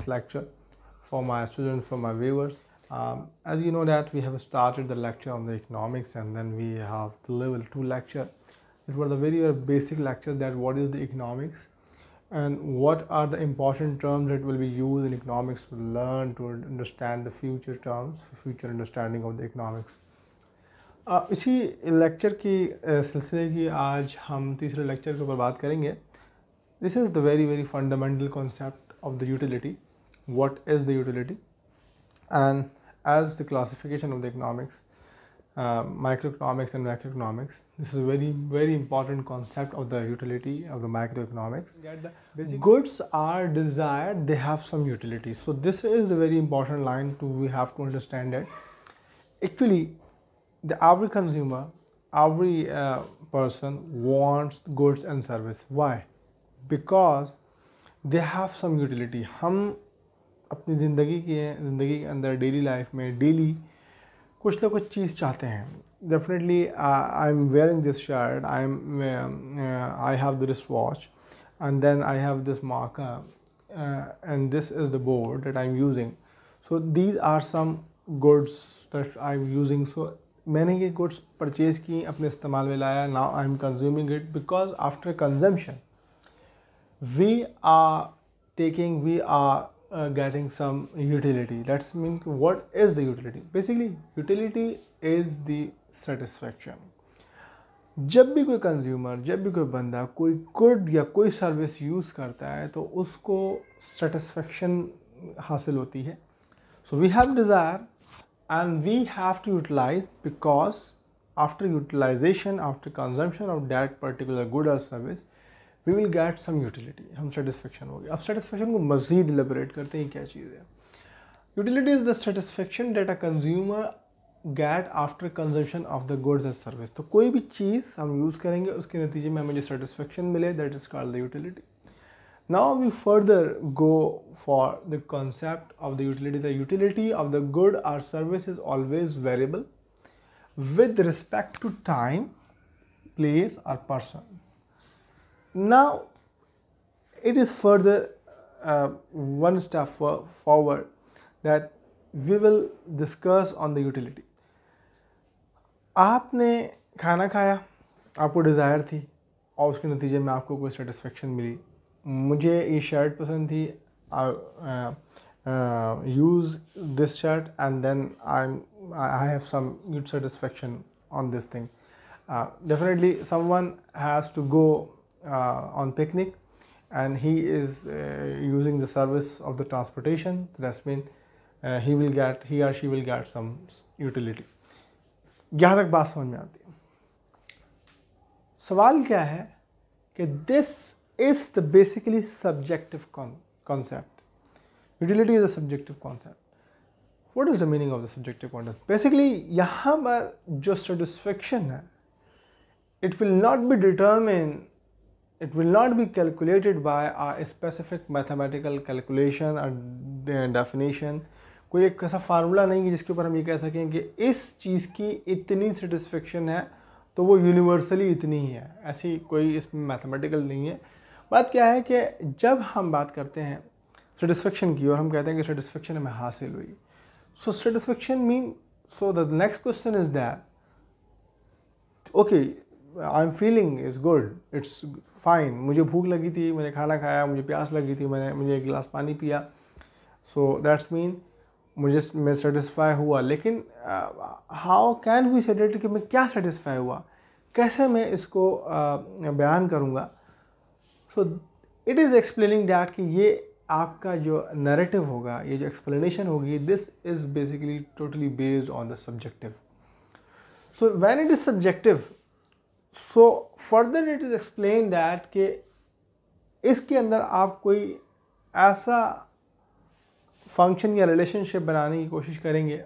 this lecture for my students, for my viewers. Um, as you know that we have started the lecture on the economics and then we have the level 2 lecture. It was a very basic lecture that what is the economics and what are the important terms that will be used in economics to learn to understand the future terms, future understanding of the economics. Uh, इसी lecture की uh, सिलसिले की आज हम तीसरे lecture के ऊपर बात करेंगे this is the very very fundamental concept of the utility what is the utility and as the classification of the economics uh, microeconomics and macroeconomics this is a very very important concept of the utility of the macroeconomics the goods are desired they have some utility so this is a very important line to we have to understand it actually the every consumer every uh, person wants goods and service why because they have some utility hum अपनी ज़िंदगी के ज़िंदगी के अंदर daily life में daily कुछ ना कुछ चीज़ चाहते हैं definitely I am wearing this shirt I am I have this watch and then I have this marker and this is the board that I am using so these are some goods that I am using so मैंने ये goods purchase की अपने इस्तेमाल में लाया now I am consuming it because after consumption we are taking we are uh, getting some utility. Let's mean what is the utility? Basically, utility is the satisfaction. जब भी कोई कंज्यूमर जब भी कोई बंदा कोई गुड या कोई सर्विस यूज़ करता है तो उसको सेटिस्फेक्शन हासिल होती है so we have desire and we have to utilize because after utilization after consumption of that particular good और service we will get some utility हम सेटिस्फेक्शन हो गए अब सेटिस्फेक्शन को मज़ीद लिबरेट करते हैं क्या चीज़ है utility is the satisfaction that a consumer get after consumption of the goods and service तो कोई भी चीज़ हम यूज़ करेंगे उसके नतीजे में हमें जो सेटिस्फेक्शन मिले that is called the utility now we further go for the concept of the utility the utility of the good or service is always variable with respect to time place और person Now it is further uh, one step for, forward that we will discuss on the utility. आपने खाना खाया आपको desire थी और उसके नतीजे में आपको कोई सेटिस्फेक्शन मिली मुझे ये शर्ट पसंद थी use this shirt and then I I have some good satisfaction on this thing definitely someone has to go uh, on picnic and he is uh, using the service of the transportation That means uh, he will get he or she will get some utility सवाल क्या है कि this is the basically subjective concept concept. Is a subjective concept what is the meaning of the subjective concept basically यहाँ पर जो satisfaction है it will not be determine it will not be calculated by a specific mathematical calculation or uh, definition कोई एक ऐसा formula नहीं है जिसके ऊपर हम ये कह सकें कि इस चीज़ की इतनी सेटिस्फेक्शन है तो वो यूनिवर्सली इतनी ही है ऐसी कोई इसमें मैथमेटिकल नहीं है बात क्या है कि जब हम बात करते हैं सेटिस्फेक्शन की और हम कहते हैं कि सेटिस्फेक्शन हमें हासिल हुई so satisfaction mean so the next question is that okay I am feeling is good it's fine मुझे भूख लगी थी मैंने खाना खाया मुझे प्यास लगी थी मैंने मुझे एक गिलास पानी पिया सो दैट्स मीन मुझे मैं सेटिस्फाई हुआ लेकिन हाउ कैन वी सेटेड कि मैं क्या सेटिस्फाई हुआ कैसे मैं इसको uh, बयान करूँगा so it is explaining that कि ये आपका जो नरेटिव होगा ये जो एक्सप्लेनेशन होगी this is basically totally based on the subjective so when it is subjective so further it is explain that कि इसके अंदर आप कोई ऐसा फंक्शन या रिलेशनशिप बनाने की कोशिश करेंगे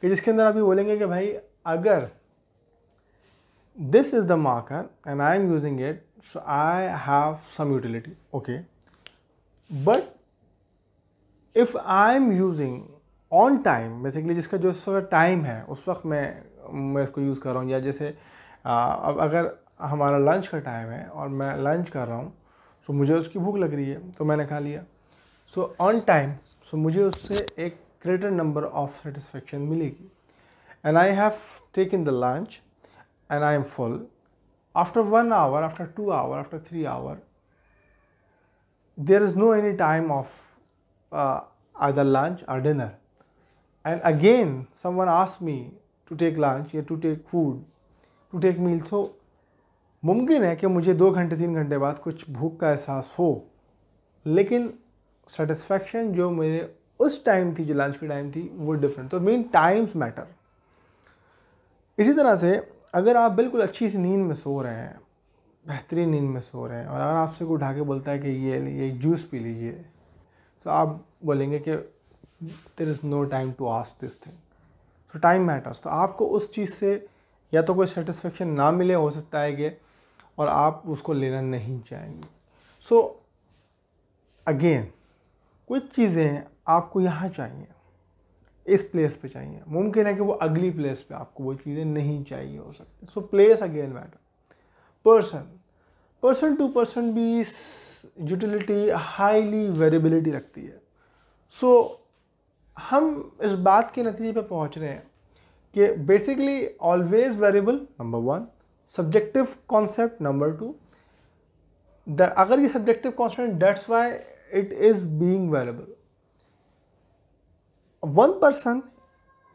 कि जिसके अंदर आप ये बोलेंगे कि भाई अगर this is the marker and I am using it so I have some utility okay but if I am using on time basically जिसका जो इस वक्त टाइम है उस वक्त मैं मैं इसको यूज़ कर रहा हूँ या जैसे अब अगर हमारा लंच का टाइम है और मैं लंच कर रहा हूँ सो तो मुझे उसकी भूख लग रही है तो मैंने खा लिया सो ऑन टाइम सो मुझे उससे एक ग्रेटर नंबर ऑफ सेटिस्फेक्शन मिलेगी and I have taken the lunch and I am full after one hour after two hour after three hour there is no any time of uh, lunch or dinner and again someone ask me to take lunch या to take food to take meal so मुमकिन है कि मुझे दो घंटे तीन घंटे बाद कुछ भूख का एहसास हो लेकिन सेटिस्फेक्शन जो मेरे उस टाइम थी जो लंच के टाइम थी वो डिफरेंट तो मेन टाइम्स मैटर इसी तरह से अगर आप बिल्कुल अच्छी सी नींद में सो रहे हैं बेहतरीन नींद में सो रहे हैं और अगर आपसे कोई उठा के बोलता है कि ये ये जूस पी लीजिए तो आप बोलेंगे कि there is no time to ask this thing so time matters तो आपको उस चीज़ से या तो कोई सेटिस्फेक्शन ना मिले हो सकता है कि और आप उसको लेना नहीं चाहेंगे सो अगेन कुछ चीज़ें आपको यहाँ चाहिए इस प्लेस पे चाहिए मुमकिन है कि वो अगली प्लेस पे आपको वो चीज़ें नहीं चाहिए हो सकती so place again matter person person to person भी यूटिलिटी हाईली वेरिएबिलिटी रखती है सो so, हम इस बात के नतीजे पे पहुंच रहे हैं कि basically always variable number one subjective concept number two the अगर ये subjective concept that's why it is being variable one person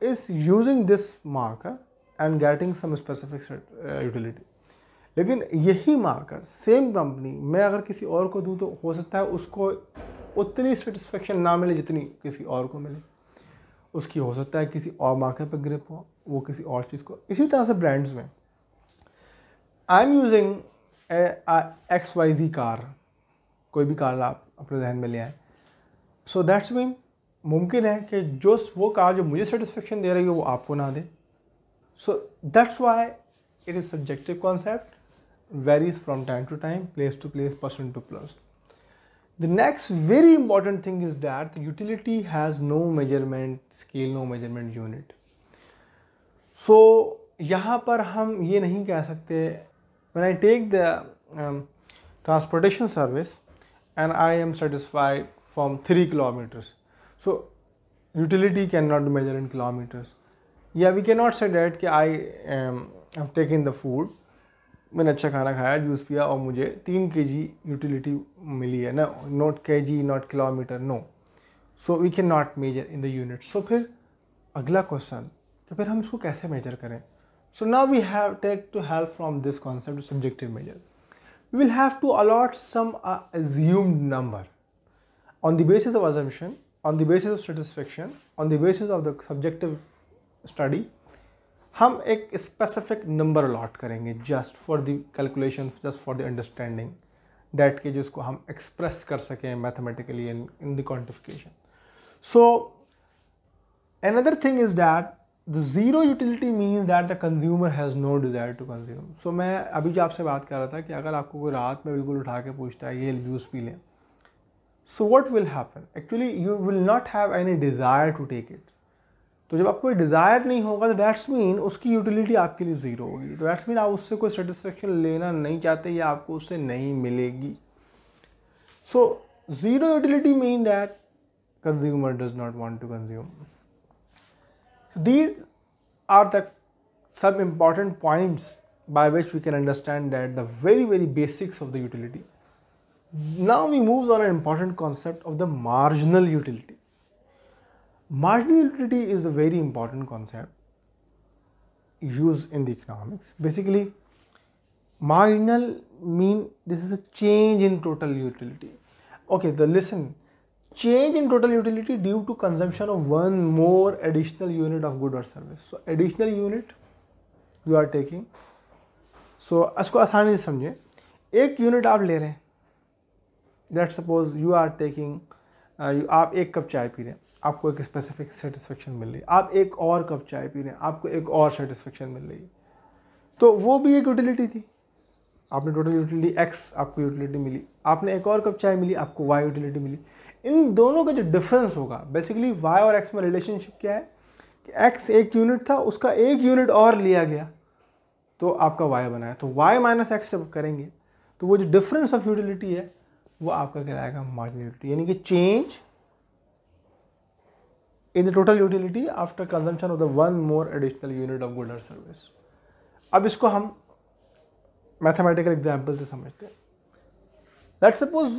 is using this marker and getting some specific utility लेकिन यही मार्कर सेम कंपनी मैं अगर किसी और को दूँ तो हो सकता है उसको उतनी सेटिस्फेक्शन ना मिले जितनी किसी और को मिले उसकी हो सकता है किसी और मार्केट पर ग्रिप हो वो किसी और चीज़ को इसी तरह से ब्रांड्स में I am using X Y Z car कोई भी कार आप अपने जहन में ले आए सो दैट्स मीन मुमकिन है कि जो वो कार जो मुझे सेटिस्फेक्शन दे रही है वो आपको ना दे so that's why it is subjective concept varies from time to time place to place person to person The next very important thing is that the utility has no measurement scale, no measurement unit. So यहाँ पर हम ये नहीं कह सकते when I take the um, transportation service and I am satisfied from 3 kilometers. So utility cannot measure in kilometers. Yeah, we cannot say that I am taking the food मैंने अच्छा खाना खाया जूस पिया और मुझे तीन के जी यूटिलिटी मिली है ना not K G not kilometre no so we can not measure in the unit सो फिर अगला क्वेश्चन तो फिर हम इसको कैसे मेजर करें so now we have take to help from this concept subjective measure we will have to allot assumed number on the basis of basis on the on of basis on the on of the subjective study हम एक specific number allot करेंगे just for the calculation just for the understanding that के जिसको हम express कर सकें mathematically in in the quantification so another thing is that the zero utility means that the consumer has no desire to consume so मैं अभी जो आपसे बात कर रहा था कि अगर आपको कोई रात में बिल्कुल उठा के पूछता है ये जूस पी लें so what will happen actually you will not have any desire to take it तो जब आपको कोई डिज़ायर नहीं होगा तो डैट्स मीन उसकी यूटिलिटी आपके लिए ज़ीरो होगी तो डैट्स मीन आप उससे कोई सेटिस्फेक्शन लेना नहीं चाहते या आपको उससे नहीं मिलेगी so zero utility mean that consumer does not want to consume the are the some important points by which we can understand that the very very basics of the utility now we move on an important concept of the marginal utility Marginal utility is a very important concept used in the economics. Basically, marginal mean this is a change in total utility. Okay, the listen, change in total utility due to consumption of one more additional unit of good or service. So, additional unit you are taking. So, इसको आसानी से समझें एक unit आप ले रहे हैं let suppose you are taking आप एक कप चाय पी रहे हैं आपको एक स्पेसिफिक सेटिस्फेक्शन मिल रही आप एक और कप चाय पी रहे हैं आपको एक और सेटिस्फेक्शन मिल रही तो वो भी एक यूटिलिटी थी आपने टोटल यूटिलिटी एक्स आपको यूटिलिटी मिली आपने एक और कप चाय मिली आपको वाई यूटिलिटी मिली इन दोनों का जो डिफरेंस होगा बेसिकली वाई और एक्स में रिलेशनशिप क्या है कि एक्स एक यूनिट था उसका एक यूनिट और लिया गया तो आपका वाई बनाया तो वाई माइनस एक्स जब करेंगे तो वो जो डिफरेंस ऑफ यूटिलिटी है वो आपका कहलाएगा मार्जिन यूटिलिटी यानी कि change in the total utility after consumption of the one more additional unit of good और सर्विस अब इसको हम मैथमेटिकल एग्जाम्पल से समझते हैं let suppose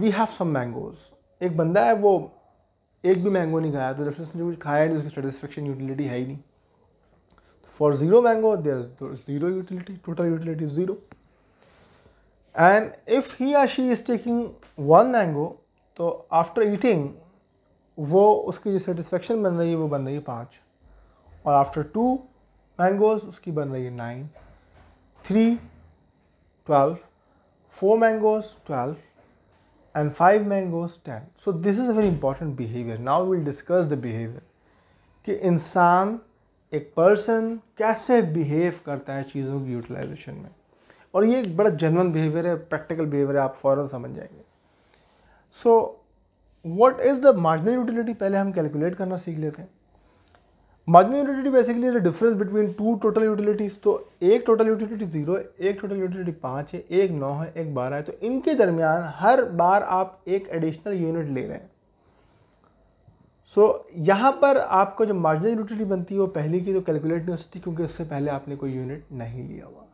we have some mangoes एक बंदा है वो एक भी मैंगो नहीं खाया तो डेफिनेशन जो कुछ खाया है नहीं उसकी सेटिस्फेक्शन यूटिलिटी है ही नहीं for zero mango there is zero utility total utility zero and if he or she is taking one mango तो आफ्टर ईटिंग वो उसकी जो सेटिस्फेक्शन बन रही है वो बन रही है पाँच और आफ्टर टू मैंगोज़ उसकी बन रही है nine three twelve four mangoes twelve and five mangoes ten so this is a very important behaviour now will discuss the behaviour कि इंसान एक पर्सन कैसे बिहेव करता है चीज़ों की यूटिलाइजेशन में और ये एक बड़ा जनवन बिहेवियर है प्रैक्टिकल बिहेवियर है आप फ़ौरन समझ जाएंगे so so, what is the marginal utility पहले हम कैलकुलेट करना सीख लेते हैं marginal utility basically is difference between two total utilities तो एक टोटल यूटिलिटी ज़ीरो है एक टोटल यूटिलिटी पाँच है एक नौ है एक बारह है तो इनके दरमियान हर बार आप एक एडिशनल यूनिट ले रहे हैं सो so, यहाँ पर आपको जो मार्जिनल यूटिलिटी बनती है वो पहले की तो कैलकुलेट नहीं हो सकती क्योंकि उससे पहले आपने कोई यूनिट नहीं लिया हुआ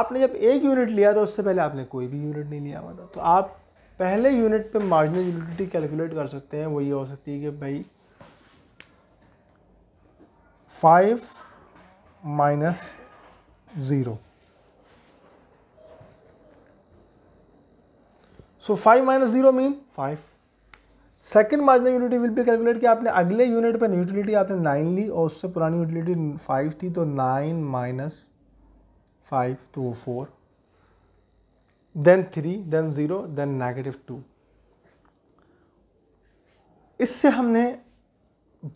आपने जब एक यूनिट लिया तो उससे पहले आपने कोई भी यूनिट नहीं लिया हुआ था तो आप पहले यूनिट पे मार्जिनल यूटिलिटी कैलकुलेट कर सकते हैं वो ये हो सकती है कि भाई five minus zero so five minus zero mean five second marginal utility will भी कैलकुलेट किया आपने अगले यूनिट पर यूटिलिटी आपने नाइन ली और उससे पुरानी यूटिलिटी फाइव थी तो नाइन माइनस फाइव तो वो four then three then zero then negative two इससे हमने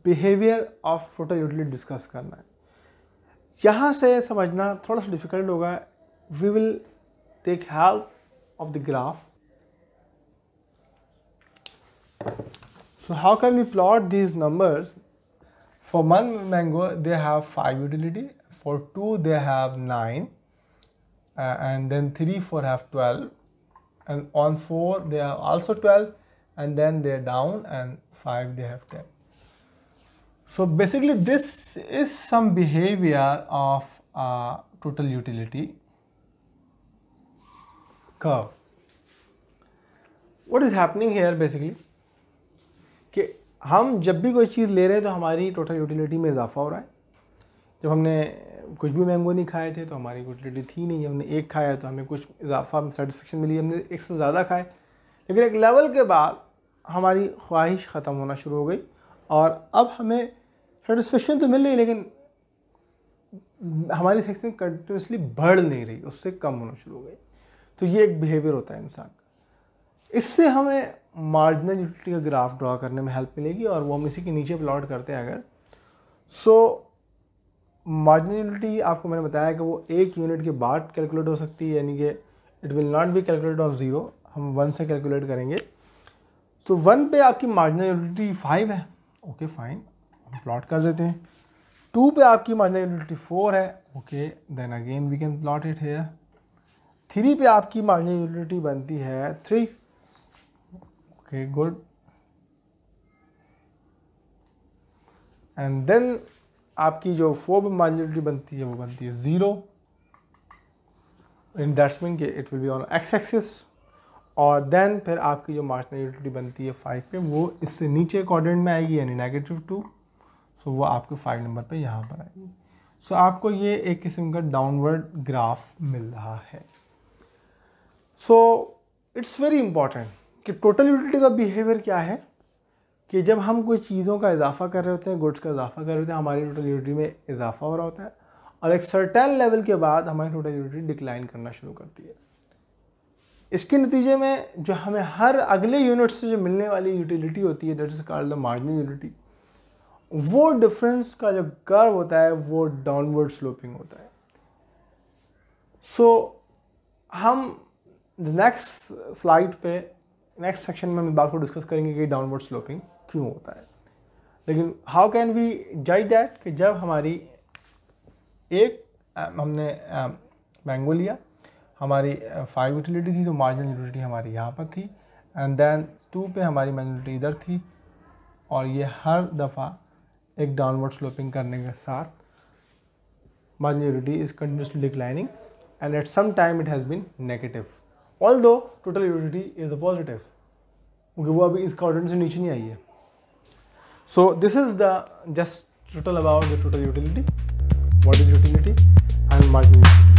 बिहेवियर ऑफ फोटो यूटिलिटी डिस्कस करना है यहाँ से समझना थोड़ा सा डिफिकल्ट होगा we will take help of the graph so how can we plot these numbers for one mango they have five utility for two they have nine uh, and then 3 4 have 12 and on 4 they are also 12 and then they're down and 5 they have 10 so basically this is some behavior of a total utility curve what is happening here basically कि हम जब भी कोई चीज़ ले रहे हैं तो हमारी टोटल यूटिलिटी में इजाफा हो रहा है जब हमने कुछ भी मैंगो नहीं खाए थे तो हमारी गुटलिटी थी नहीं हमने एक खाया तो हमें कुछ इजाफा सेटिस्फेक्शन मिली हमने एक से ज़्यादा खाए लेकिन एक लेवल के बाद हमारी ख्वाहिश ख़त्म होना शुरू हो गई और अब हमें सेटिस्फेक्शन तो मिल रही लेकिन हमारी सेक्शन कंटिन्यूसली बढ़ नहीं रही उससे कम होना शुरू हो गई तो ये एक बिहेवियर होता है इंसान का इससे हमें मार्जिनल यूटिलिटी का ग्राफ ड्रा करने में हेल्प मिलेगी और वो हम इसी के नीचे प्लॉट करते हैं अगर सो so, मार्जिनलिटी आपको मैंने बताया कि वो एक यूनिट के बाद कैलकुलेट हो सकती है यानी कि it will not be calculate of zero हम वन से कैलकुलेट करेंगे तो वन पे आपकी मार्जिनलिटी फाइव है ओके फाइन हम प्लॉट कर देते हैं टू पे आपकी मार्जिनलिटी फोर है okay then again we can plot it here three पे आपकी मार्जिनलिटी बनती है three okay good and then आपकी जो फोब माइनॉरिटी बनती है वो बनती है ज़ीरो इन दैट्स मीन के it will be on X axis और देन फिर आपकी जो मार्जिनल यूटिलिटी बनती है फाइव पे वो इससे नीचे कॉर्डिनेट में आएगी यानी नेगेटिव टू सो वो आपके फाइव नंबर पे यहाँ पर आएगी सो so, आपको ये एक किस्म का डाउनवर्ड ग्राफ मिल रहा है सो इट्स वेरी इंपॉर्टेंट कि टोटल यूटिलिटी का बिहेवियर क्या है कि जब हम कुछ चीज़ों का इजाफा कर रहे होते हैं गुड्स का इजाफा कर रहे होते हैं हमारी टोटल यूनिटी में इजाफा हो रहा होता है और एक सर्टेन लेवल के बाद हमारी टोटल यूनिटी डिक्लाइन करना शुरू करती है इसके नतीजे में जो हमें हर अगले यूनिट से जो मिलने वाली यूटिलिटी होती है that is called the margin unity वो डिफरेंस का जो कर्व होता है वो डाउनवर्ड स्लोपिंग होता है सो so, हम नेक्स्ट स्लाइड पे नेक्स्ट सेक्शन में हम इस बात को डिस्कस करेंगे कि डाउनवर्ड स्लोपिंग क्यों होता है लेकिन हाउ कैन वी जज दैट कि जब हमारी एक हमने मैंगो लिया हमारी फाइव यूटिलिटी थी तो मार्जिनल यूटिलिटी हमारी यहाँ पर थी एंड देन टू पे हमारी माइनॉरिटी इधर थी और ये हर दफ़ा एक डाउनवर्ड स्लोपिंग करने के साथ minority is continuously declining and at some time it has been negative although total utility is positive क्योंकि वो अभी इस कॉर्डन से नीचे नहीं आई है So this is the just total about the total utility, what is utility and marginal